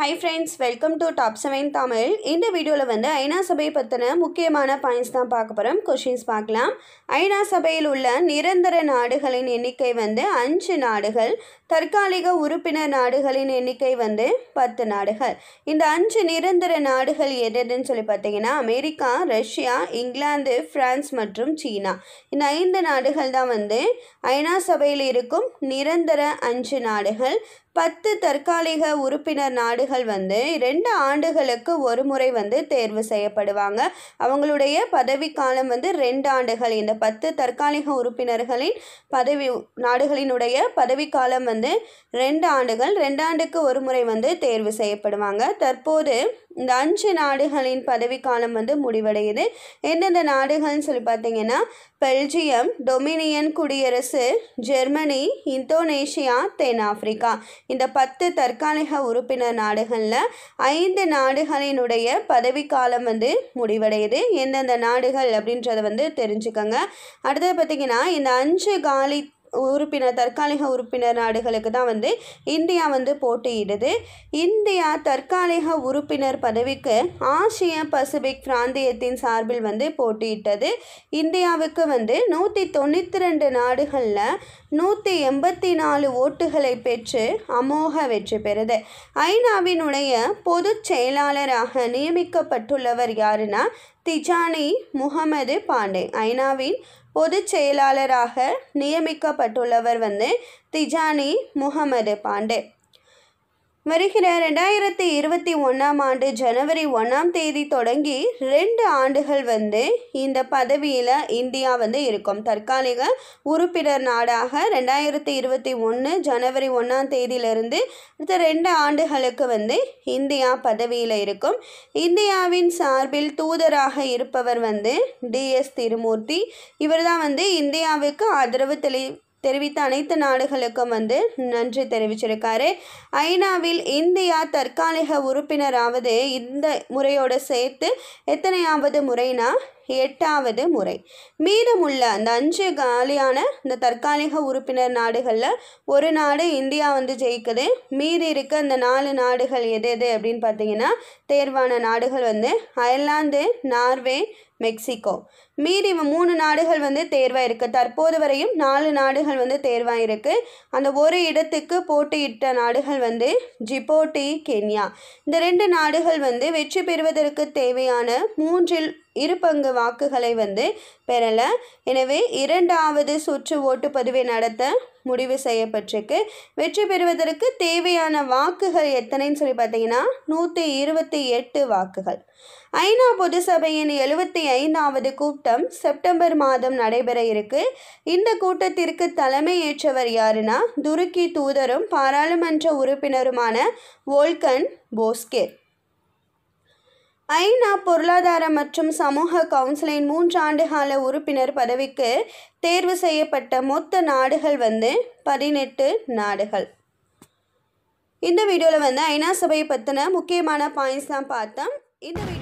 high friends welcome to top seven Tamil இந்த வீடியோவில் வந்து ஐநா சபை பற்றின முக்கியமான பாயிண்ட்ஸ் தான் பார்க்க போகிறோம் கொஷின்ஸ் பார்க்கலாம் ஐநா சபையில் உள்ள நிரந்தர நாடுகளின் எண்ணிக்கை வந்து அஞ்சு நாடுகள் தற்காலிக உறுப்பினர் நாடுகளின் எண்ணிக்கை வந்து பத்து நாடுகள் இந்த அஞ்சு நிரந்தர நாடுகள் எதுன்னு சொல்லி பார்த்தீங்கன்னா அமெரிக்கா ரஷ்யா இங்கிலாந்து ஃப்ரான்ஸ் மற்றும் சீனா இந்த ஐந்து நாடுகள் தான் வந்து ஐநா சபையில் இருக்கும் நிரந்தர அஞ்சு நாடுகள் பத்து தற்காலிக உறுப்பினர் நாடுகள் மாணவர்கள் வந்து ரெண்டு ஆண்டுகளுக்கு ஒரு முறை வந்து தேர்வு செய்யப்படுவாங்க அவங்களுடைய பதவி காலம் வந்து ரெண்டு ஆண்டுகள் இந்த பத்து தற்காலிக உறுப்பினர்களின் பதவி நாடுகளினுடைய பதவி காலம் வந்து ரெண்டு ஆண்டுகள் ரெண்டு ஆண்டுக்கு ஒரு முறை வந்து தேர்வு செய்யப்படுவாங்க தற்போது இந்த அஞ்சு நாடுகளின் பதவிக்காலம் வந்து முடிவடையுது எந்தெந்த நாடுகள்னு சொல்லி பார்த்தீங்கன்னா பெல்ஜியம் டொமினியன் குடியரசு ஜெர்மனி இந்தோனேஷியா தென்னாப்பிரிக்கா இந்த பத்து தற்காலிக உறுப்பினர் நாடுகளில் ஐந்து நாடுகளினுடைய பதவிக்காலம் வந்து முடிவடையுது எந்தெந்த நாடுகள் அப்படின்றத வந்து தெரிஞ்சுக்கோங்க அடுத்தது பார்த்திங்கன்னா இந்த அஞ்சு காலி உறுப்பினர் தற்காலிக உறுப்பினர் நாடுகளுக்கு தான் வந்து இந்தியா வந்து போட்டியிடுது இந்தியா தற்காலிக உறுப்பினர் பதவிக்கு ஆசிய பசிபிக் பிராந்தியத்தின் சார்பில் வந்து போட்டியிட்டது இந்தியாவுக்கு வந்து நூற்றி தொண்ணூற்றி ரெண்டு நாடுகளில் நூற்றி எண்பத்தி நாலு ஓட்டுகளை பெற்று அமோக வெற்றி பெறுது ஐநாவினுடைய பொதுச் செயலாளராக நியமிக்கப்பட்டுள்ளவர் யாருன்னா திஜானி முகமது பாண்டே ஐநாவின் பொதுச் செயலாளராக நியமிக்கப்பட்டுள்ளவர் வந்து திஜானி முகமது பாண்டே வருகிற ரெண்டாயிரத்தி இருபத்தி ஒன்றாம் ஆண்டு ஜனவரி ஒன்றாம் தேதி தொடங்கி ரெண்டு ஆண்டுகள் வந்து இந்த பதவியில் இந்தியா வந்து இருக்கும் தற்காலிக உறுப்பினர் நாடாக ரெண்டாயிரத்தி இருபத்தி ஒன்று ஜனவரி ஒன்றாம் தேதியிலிருந்து அடுத்த ரெண்டு ஆண்டுகளுக்கு வந்து இந்தியா பதவியில் இருக்கும் இந்தியாவின் சார்பில் தூதராக இருப்பவர் வந்து டிஎஸ் திருமூர்த்தி இவர் தான் வந்து இந்தியாவுக்கு ஆதரவு தெளி தெரிவித்த அனைத்து நாடுகளுக்கும் வந்து நன்றி தெரிவிச்சிருக்காரு ஐநாவில் இந்தியா தற்காலிக உறுப்பினராவது இந்த முறையோடு சேர்த்து எத்தனையாவது முறைனா எட்டாவது முறை மீதமுள்ள அந்த அஞ்சு காலியான இந்த தற்காலிக உறுப்பினர் நாடுகளில் ஒரு நாடு இந்தியா வந்து ஜெயிக்குது மீதி இருக்க அந்த நாலு நாடுகள் எது எது அப்படின்னு பார்த்தீங்கன்னா தேர்வான நாடுகள் வந்து அயர்லாந்து நார்வே மெக்சிகோ மீதி மூணு நாடுகள் வந்து தேர்வாக இருக்குது தற்போது வரையும் நாலு நாடுகள் வந்து தேர்வாக இருக்குது அந்த ஒரு இடத்துக்கு போட்டியிட்ட நாடுகள் வந்து ஜிபோட்டி கென்யா இந்த ரெண்டு நாடுகள் வந்து வெற்றி பெறுவதற்கு தேவையான மூன்றில் இரு பங்கு வாக்குகளை வந்து பெறலை எனவே இரண்டாவது சுற்று ஓட்டுப்பதிவை நடத்த முடிவு செய்யப்பட்டிருக்கு வெற்றி பெறுவதற்கு தேவையான வாக்குகள் எத்தனைன்னு சொல்லி பார்த்தீங்கன்னா நூற்றி இருபத்தி எட்டு வாக்குகள் ஐநா பொது சபையின் எழுபத்தி ஐந்தாவது கூட்டம் செப்டம்பர் மாதம் நடைபெற இருக்கு இந்த கூட்டத்திற்கு தலைமை ஏற்றவர் யாருன்னா துருக்கி தூதரும் பாராளுமன்ற உறுப்பினருமான வோல்கன் போஸ்கேர் ஐநா பொருளாதார மற்றும் சமூக கவுன்சிலின் மூன்றாண்டு கால உறுப்பினர் பதவிக்கு தேர்வு செய்யப்பட்ட மொத்த நாடுகள் வந்து பதினெட்டு நாடுகள் இந்த வீடியோவில் வந்து ஐநா சபையை பற்றின முக்கியமான பாயிண்ட்ஸ் தான் பார்த்தோம் இந்த